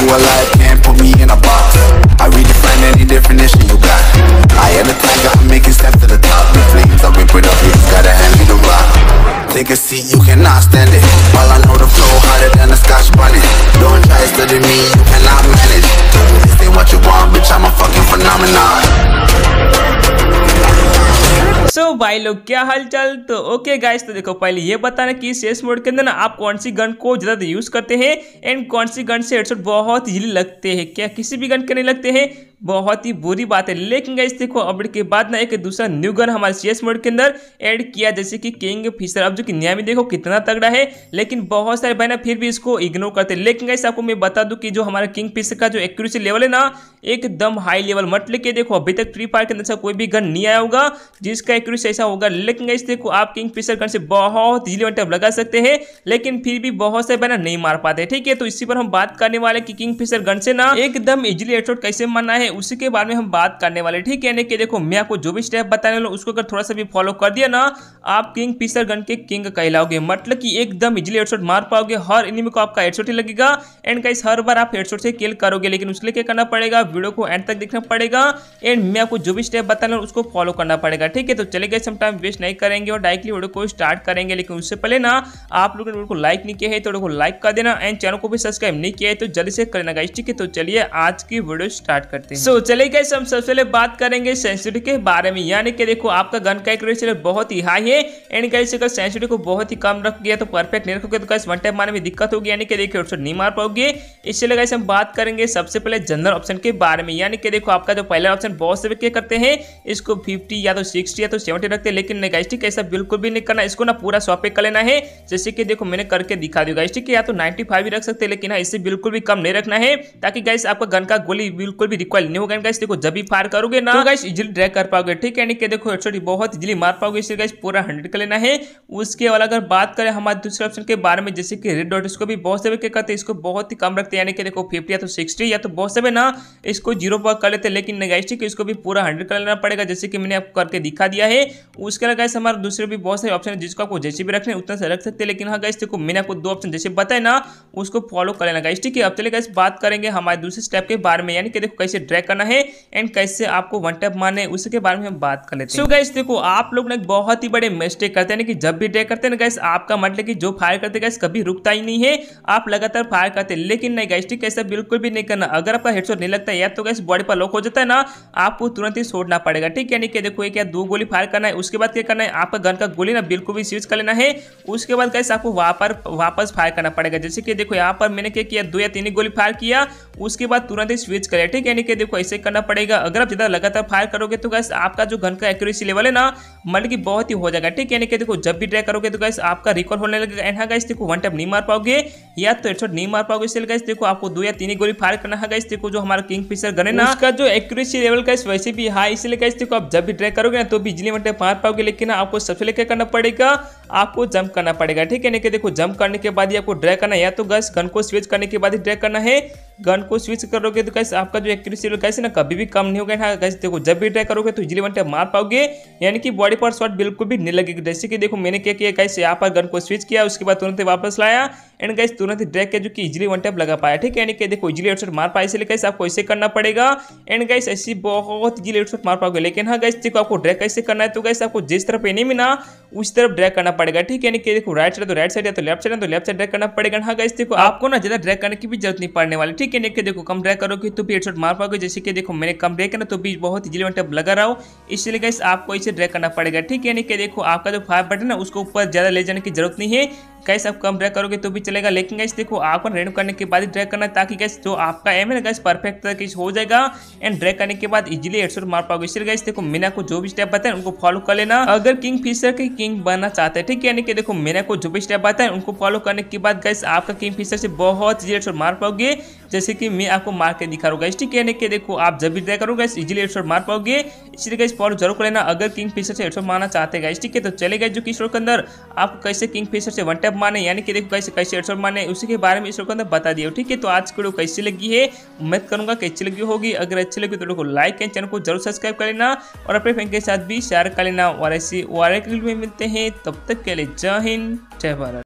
who alive can't put me in a box I redefine any definition you got I am a tiger, I'm making steps to the top The flames, I whip it up, you just gotta hand me the rock Take a seat, you cannot stand it While I know the flow harder than a scotch bunny Don't try studying me, you cannot manage This ain't what you want, bitch, I'm a भाई लोग क्या हालचाल तो okay guys तो देखो पहले ये बताना कि सेस मोड के अंदर ना आप कौन सी गन को ज़्यादा यूज़ करते हैं एंड कौन सी गन से हेडशॉट बहुत ही लगते हैं क्या किसी भी गन के नहीं लगते हैं बहुत ही बुरी बात है लेकिन गई देखो अपडेट के बाद ना एक दूसरा न्यू गन हमारे सी मोड के अंदर ऐड किया जैसे कि किंग फिशर अब जो कि नया भी देखो कितना तगड़ा है लेकिन बहुत सारे भाई ना फिर भी इसको इग्नोर करते लेकिन गई आपको मैं बता दूं कि जो हमारा किंग फिशर का जो एक्यूरेसी लेवल है ना एकदम हाई लेवल मतलब लेके देखो अभी तक फ्री फायर के अंदर कोई भी गन नहीं आया होगा जिसका एक्यूरेसी ऐसा होगा लेकिन गई देखो आप किंग फिशर गन से बहुत इजिली मतलब लगा सकते हैं लेकिन फिर भी बहुत सारे भाई ना नहीं मार पाते ठीक है तो इसी पर हम बात करने वाले कि किंग फिशर गन से ना एकदम इजिली हेडशॉट कैसे मारना है उसी के बारे में हम बात करने वाले ठीक है कि देखो मैं आपको जो भी स्टेप बताने वाला उसको अगर थोड़ा सा भी फॉलो कर दिया ना आप किंग पिसर गन के किंग कहलाओगे मतलब कि एकदम इजिली हेडशॉट मार पाओगे हर एनिमी को आपका हेडशॉट ही लगेगा एंड गाइस हर बार आप हेडशॉट से किल करोगे लेकिन उसके लिए क्या करना पड़ेगा वीडियो को एंड तक देखना पड़ेगा एंड मैं आपको जो भी स्टेप बताने वाला उसको फॉलो करना पड़ेगा ठीक है तो चले गए हम टाइम वेस्ट नहीं करेंगे और डायरेक्टली वीडियो को स्टार्ट करेंगे लेकिन उससे पहले ना आप लोगों ने वीडियो को लाइक नहीं किया है तो वीडियो को लाइक कर देना एंड चैनल को भी सब्सक्राइब नहीं किया है तो जल्दी से करना गाइस ठीक है तो चलिए आज की वीडियो स्टार्ट करते सो चले गए हम सबसे पहले बात करेंगे सेंसिटिव के बारे में यानी कि देखो आपका गन का एक्यूरेसी बहुत ही हाई है एंड कैसे अगर सेंसिटिव को बहुत ही कम रख गया तो परफेक्ट नहीं रखोगे तो कैसे वन टाइम मारने में दिक्कत होगी यानी कि देखिए उससे नहीं मार पाओगे इसलिए कैसे हम बात करेंगे सबसे पहले जनरल ऑप्शन के बारे में यानी कि देखो आपका जो पहला ऑप्शन बहुत से क्या करते हैं इसको फिफ्टी या तो सिक्सटी या तो सेवेंटी रखते हैं लेकिन नेगेस्टिक ऐसा बिल्कुल भी नहीं करना इसको ना पूरा सॉपे कर लेना है जैसे कि देखो मैंने करके दिखा दिया गाइस या तो नाइन्टी फाइव भी रख सकते हैं लेकिन हाँ इससे बिल्कुल भी कम नहीं रखना है ताकि गैस आपका गन का गोली बिल्कुल भी रिक्वाइल करनी होगा गाइस देखो जब भी फायर करोगे ना तो गाइस इजीली ड्रैग कर पाओगे ठीक है के देखो हेडशॉट बहुत इजीली मार पाओगे इसलिए गाइस पूरा 100 का लेना है उसके वाला अगर बात करें हमारे दूसरे ऑप्शन के बारे में जैसे कि रेड डॉट इसको भी बहुत सेवे के करते इसको बहुत ही कम रखते यानी कि देखो 50 या तो 60 या तो बहुत सेवे ना इसको जीरो पर कर लेते लेकिन गाइस ठीक है इसको भी पूरा 100 का लेना पड़ेगा जैसे कि मैंने आपको करके दिखा दिया है उसके अलावा गाइस हमारे दूसरे भी बहुत सारे ऑप्शन है जिसको आपको जैसे भी रखने उतना से रख सकते लेकिन हां गाइस देखो मैंने आपको दो ऑप्शन जैसे बताया ना उसको फॉलो कर लेना गाइस ठीक है अब चलिए गाइस बात करेंगे हमारे दूसरे स्टेप के बारे में यानी कि देखो कैसे ट्रैक करना है एंड कैसे आपको वन टैप मारना है उसके बारे में हम बात कर लेते हैं सो गैस देखो आप लोग ना बहुत ही बड़े मिस्टेक करते हैं कि जब भी ट्रैक करते हैं ना गैस आपका मतलब कि जो फायर करते गैस कभी रुकता ही नहीं है आप लगातार फायर करते हैं लेकिन नहीं गैस ठीक ऐसा बिल्कुल भी नहीं करना अगर आपका हेडशॉट नहीं लगता है या तो गैस बॉडी पर लॉक हो जाता है ना आपको तुरंत ही छोड़ना पड़ेगा ठीक यानी कि देखो एक या दो गोली फायर करना है उसके बाद क्या करना है आपका गन का गोली ना बिल्कुल भी स्विच कर लेना है उसके बाद गैस आपको वापर वापस फायर करना पड़ेगा जैसे कि देखो यहाँ पर मैंने क्या किया दो या तीन गोली फायर किया उसके बाद तुरंत ही स्विच करें ठीक यानी कि देखो ऐसे करना पड़ेगा अगर आप ज़्यादा लगातार फायर करोगे तो गैस आपका जो घन का एक्यूरेसी लेवल है ना मतलब की बहुत ही हो जाएगा ठीक है देखो जब भी ट्राई करोगे तो गैस आपका रिकॉर्ड होने लगेगा एंड गैस हाँ देखो वन टाइप नहीं मार पाओगे या तो हेडशॉट नहीं मार पाओगे इसलिए गैस देखो आपको दो या तीन गोली फायर करना है गैस देखो जो हमारा किंग फिशर गन है ना उसका जो एक्यूरेसी लेवल गैस वैसे भी हाई इसलिए गैस देखो आप जब भी ट्राई करोगे ना तो बिजली वन टाइप मार पाओगे लेकिन आपको सबसे लेकर करना पड़ेगा आपको जंप करना पड़ेगा ठीक है यानी कि देखो जंप करने के बाद ही आपको ड्रैग करना है या तो गैस गन को स्विच करने के बाद ही ड्रैग करना है गन को स्विच करोगे तो कैसे आपका जो एक्यूरेसी कैसे ना कभी भी कम नहीं होगा ना हाँ, कैसे देखो जब भी ट्राई करोगे तो इजिली वन टाइम मार पाओगे यानी कि बॉडी पर शॉट बिल्कुल भी नहीं लगेगी जैसे कि देखो मैंने क्या किया कैसे यहाँ पर गन को स्विच किया उसके बाद तुरंत वापस लाया एंड कैसे तुरंत ड्रैक किया जो कि इजिली वन टैप लगा पाया ठीक है यानी कि देखो इजिली एडसेट मार पाए इसलिए कैसे आपको ऐसे करना पड़ेगा एंड गैस ऐसी बहुत इजिली एडसेट मार पाओगे लेकिन हाँ गैस देखो आपको ड्रैक कैसे करना है तो गैस आपको जिस तरफ में ना उस तरफ ड्रैक करना पड़ेगा ठीक है यानी कि देखो राइट साइड तो राइट साइड या तो लेफ्ट साइड तो लेफ्ट साइड ड्रैक करना पड़ेगा हाँ गैस देखो आपको ना ज्यादा ड्रैक करने की भी जरूरत नहीं पड़ने वाली ठीक कि देखिए देखो कम ड्रैग करोगे तो भी हेडशॉट मार पाओगे जैसे कि देखो मैंने कम ड्रैग करना तो भी बहुत इजिली वन टैप लगा रहा हो इसलिए गाइस आपको इसे ड्रैग करना पड़ेगा ठीक है नहीं कि देखो आपका जो फायर बटन है उसको ऊपर ज़्यादा ले जाने की जरूरत नहीं है कैसे आप कम ड्रैक करोगे तो भी चलेगा लेकिन गैस देखो आपको रेंडम करने के बाद ही ड्रैक करना है ताकि गैस जो आपका एम है ना गैस परफेक्ट तरीके से हो जाएगा एंड ड्रैक करने के बाद इजिली हेडशॉट मार पाओगे इसलिए गैस देखो मीना को जो भी स्टेप बताए उनको फॉलो कर लेना अगर किंग फिशर के किंग बनना चाहते हैं ठीक है यानी कि देखो मीना को जो भी स्टेप बताए उनको फॉलो करने के बाद गैस आपका किंग फिशर से बहुत इजी हेडशॉट मार पाओगे जैसे कि मैं आपको मार के दिखा रहा हूँ ठीक है यानी कि देखो आप जब भी ड्रैग करोगे इजिली हेडशॉट मार पाओगे इसलिए गैस फॉलो जरूर कर लेना अगर किंग फिशर से हेडशॉट मारना चाहते हैं ठीक है तो चले गए जो किशोर के अंदर आपको कैसे किंग फिशर से वन टाइम सेटअप माने यानी कि देखो कैसे कैसे हेडशॉट माने उसी के बारे में इस वीडियो के अंदर बता दिया ठीक है तो आज की वीडियो कैसी लगी है उम्मीद करूंगा कैसी लगी होगी अगर अच्छी लगी तो लोगों को लाइक एंड चैनल को जरूर सब्सक्राइब कर लेना और अपने फ्रेंड के साथ भी शेयर कर लेना और ऐसी वारे के लिए मिलते हैं तब तक के लिए जय हिंद जय भारत